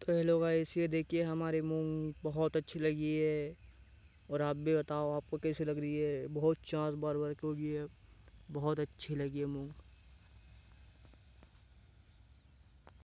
तो hello guys ये देखिए हमारी मूंग बहुत अच्छी लगी है और आप भी बताओ आपको कैसी लग रही है बहुत चांस बार बार की होगी है बहुत अच्छी लगी है मूंग